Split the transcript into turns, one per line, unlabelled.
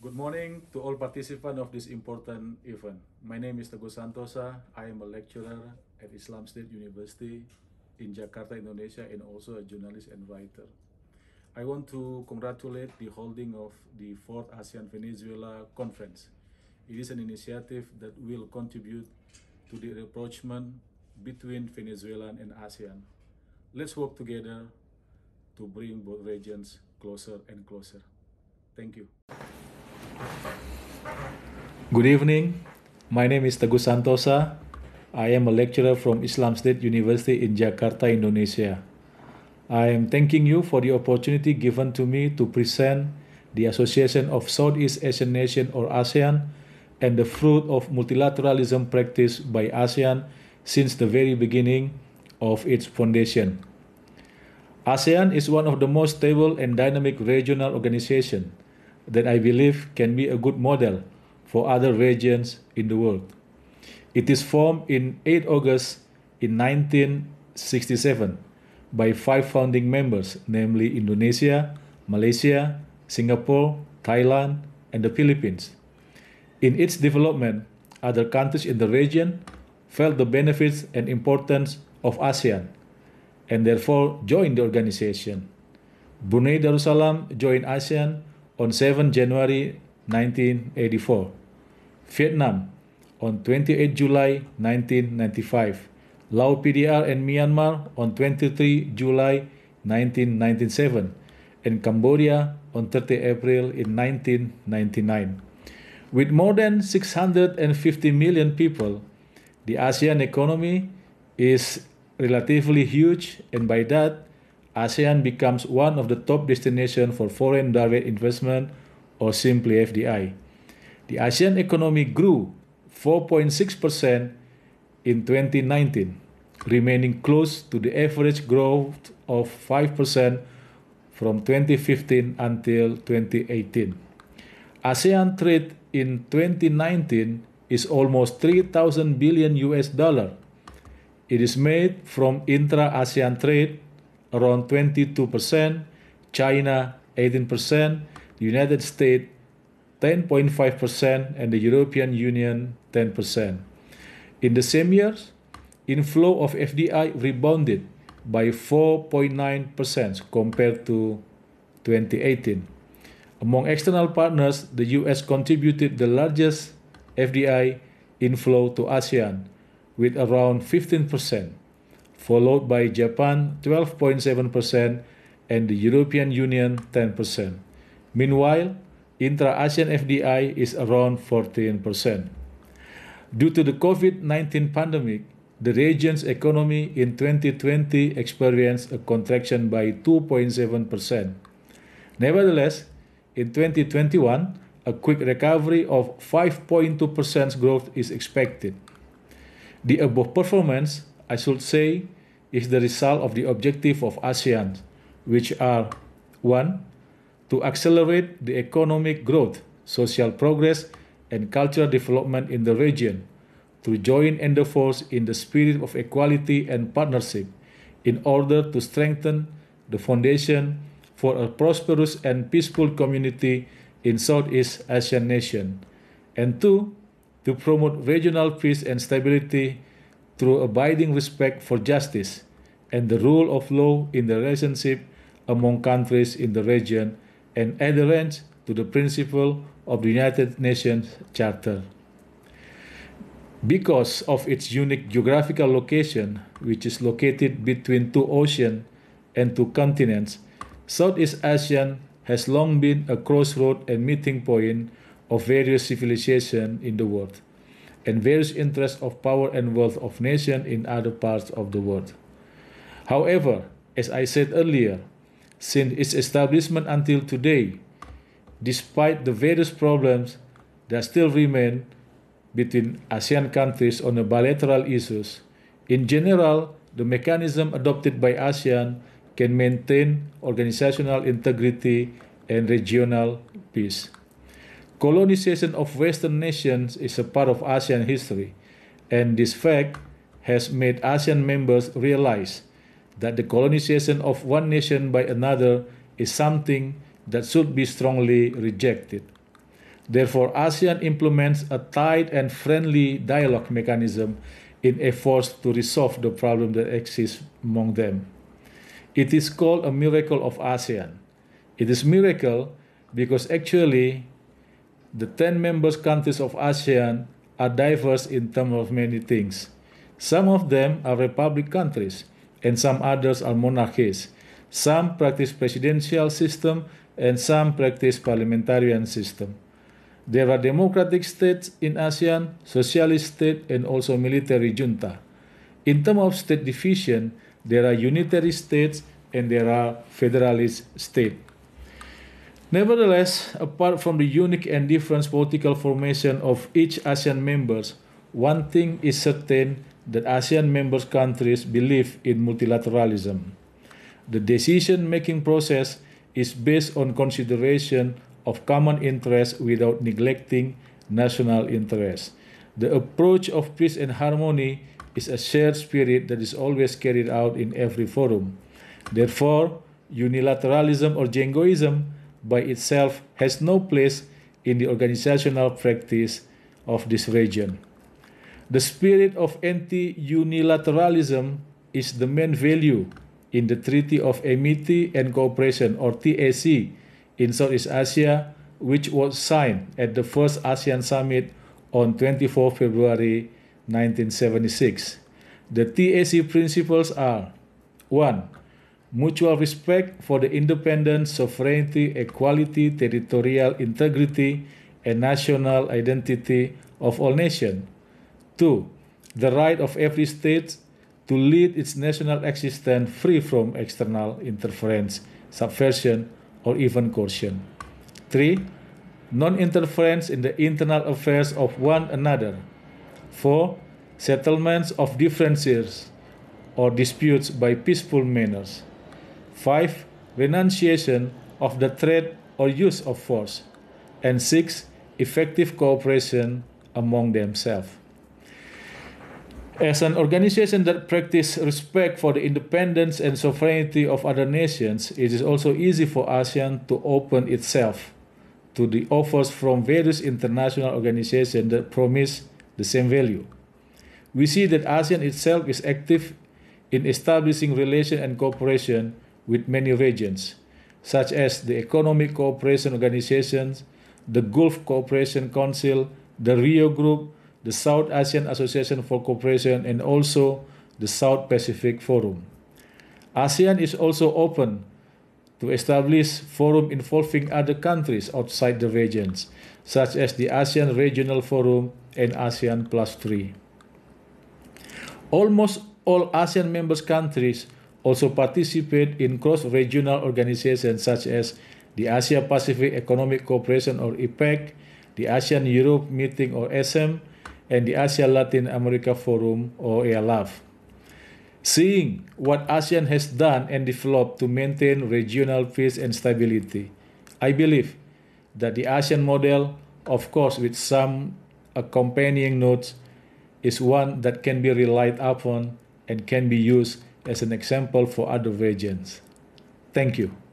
Good morning to all participants of this important event. My name is Teguh Santosa. I am a lecturer at Islam State University in Jakarta, Indonesia, and also a journalist and writer. I want to congratulate the holding of the fourth ASEAN Venezuela conference. It is an initiative that will contribute to the rapprochement between Venezuela and ASEAN. Let's work together to bring both regions closer and closer. Thank you. Good evening. My name is Teguh Santosa. I am a lecturer from Islam State University in Jakarta, Indonesia. I am thanking you for the opportunity given to me to present the Association of Southeast Asian Nations or ASEAN and the fruit of multilateralism practiced by ASEAN since the very beginning of its foundation. ASEAN is one of the most stable and dynamic regional organizations that I believe can be a good model for other regions in the world. It is formed in 8 August in 1967 by five founding members, namely Indonesia, Malaysia, Singapore, Thailand, and the Philippines. In its development, other countries in the region felt the benefits and importance of ASEAN and therefore joined the organization. Brunei Darussalam joined ASEAN on 7 January 1984, Vietnam on 28 July 1995, Lao PDR and Myanmar on 23 July 1997, and Cambodia on 30 April in 1999. With more than 650 million people, the ASEAN economy is relatively huge, and by that, ASEAN becomes one of the top destinations for foreign direct investment or simply FDI. The ASEAN economy grew 4.6% in 2019, remaining close to the average growth of 5% from 2015 until 2018. ASEAN trade in 2019 is almost 3,000 billion US dollar. It is made from intra ASEAN trade around 22%, China 18%, the United States 10.5%, and the European Union 10%. In the same years, inflow of FDI rebounded by 4.9% compared to 2018. Among external partners, the US contributed the largest FDI inflow to ASEAN with around 15% followed by Japan 12.7% and the European Union 10%. Meanwhile, intra-ASEAN FDI is around 14%. Due to the COVID-19 pandemic, the region's economy in 2020 experienced a contraction by 2.7%. Nevertheless, in 2021, a quick recovery of 5.2% growth is expected. The above performance, I should say, is the result of the objective of ASEAN, which are 1. To accelerate the economic growth, social progress, and cultural development in the region through joint endeavors in the spirit of equality and partnership in order to strengthen the foundation for a prosperous and peaceful community in Southeast Asian nation. And two, to promote regional peace and stability through abiding respect for justice and the rule of law in the relationship among countries in the region and adherence to the principle of the United Nations Charter. Because of its unique geographical location, which is located between two oceans and two continents, Southeast Asia has long been a crossroad and meeting point of various civilizations in the world and various interests of power and wealth of nations in other parts of the world. However, as I said earlier, since its establishment until today, despite the various problems that still remain between ASEAN countries on the bilateral issues, in general, the mechanism adopted by ASEAN can maintain organizational integrity and regional peace. Colonization of Western nations is a part of ASEAN history, and this fact has made ASEAN members realize that the colonization of one nation by another is something that should be strongly rejected. Therefore, ASEAN implements a tight and friendly dialogue mechanism in efforts to resolve the problem that exists among them. It is called a miracle of ASEAN. It is miracle because actually the 10 members countries of ASEAN are diverse in terms of many things. Some of them are republic countries, and some others are monarchies. Some practice presidential system, and some practice parliamentarian system. There are democratic states in ASEAN, socialist state, and also military junta. In terms of state division, there are unitary states and there are federalist states. Nevertheless, apart from the unique and different political formation of each ASEAN members, one thing is certain that ASEAN member countries believe in multilateralism. The decision-making process is based on consideration of common interests without neglecting national interests. The approach of peace and harmony is a shared spirit that is always carried out in every forum. Therefore, unilateralism or jingoism by itself has no place in the organizational practice of this region. The spirit of anti unilateralism is the main value in the Treaty of Amity and Cooperation or TAC in Southeast Asia, which was signed at the first ASEAN summit on 24 February 1976. The TAC principles are 1 mutual respect for the independence, sovereignty, equality, territorial integrity, and national identity of all nations. 2. The right of every state to lead its national existence free from external interference, subversion, or even coercion. 3. Non interference in the internal affairs of one another. 4. Settlements of differences or disputes by peaceful manners. 5. Renunciation of the threat or use of force. And 6. Effective cooperation among themselves. As an organization that practices respect for the independence and sovereignty of other nations, it is also easy for ASEAN to open itself to the offers from various international organizations that promise the same value. We see that ASEAN itself is active in establishing relation and cooperation with many regions, such as the Economic Cooperation Organizations, the Gulf Cooperation Council, the Rio Group, the South Asian Association for Cooperation, and also the South Pacific Forum. ASEAN is also open to establish forum involving other countries outside the regions, such as the ASEAN Regional Forum and ASEAN Plus 3. Almost all ASEAN members countries also participate in cross-regional organizations such as the Asia-Pacific Economic Cooperation or APEC, the ASEAN-Europe Meeting or ASEM, and the Asia-Latin America Forum or ALAF. Seeing what ASEAN has done and developed to maintain regional peace and stability, I believe that the ASEAN model, of course with some accompanying notes, is one that can be relied upon and can be used as an example for other regions. Thank you.